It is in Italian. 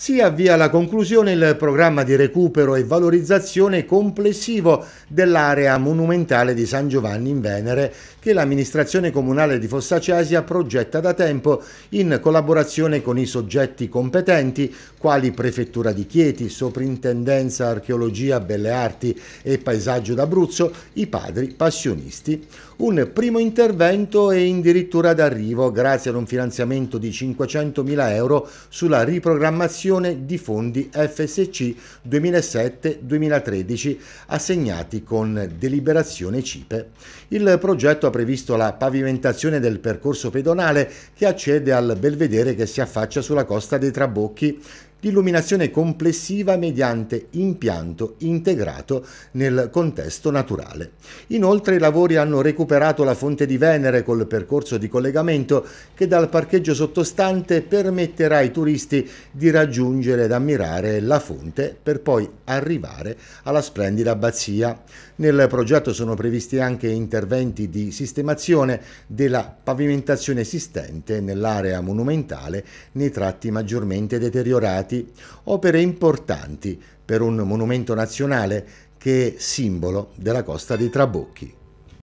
si avvia alla conclusione il programma di recupero e valorizzazione complessivo dell'area monumentale di San Giovanni in Venere che l'amministrazione comunale di Fossacesia progetta da tempo in collaborazione con i soggetti competenti quali Prefettura di Chieti, Soprintendenza Archeologia, Belle Arti e Paesaggio d'Abruzzo, i padri passionisti. Un primo intervento è in dirittura d'arrivo grazie ad un finanziamento di 500.000 euro sulla riprogrammazione gestione di fondi FSC 2007-2013 assegnati con deliberazione CIPE. Il progetto ha previsto la pavimentazione del percorso pedonale che accede al belvedere che si affaccia sulla costa dei Trabocchi l'illuminazione complessiva mediante impianto integrato nel contesto naturale. Inoltre i lavori hanno recuperato la fonte di Venere col percorso di collegamento che dal parcheggio sottostante permetterà ai turisti di raggiungere ed ammirare la fonte per poi arrivare alla splendida abbazia. Nel progetto sono previsti anche interventi di sistemazione della pavimentazione esistente nell'area monumentale nei tratti maggiormente deteriorati dedicati opere importanti per un monumento nazionale che è simbolo della costa dei Trabocchi.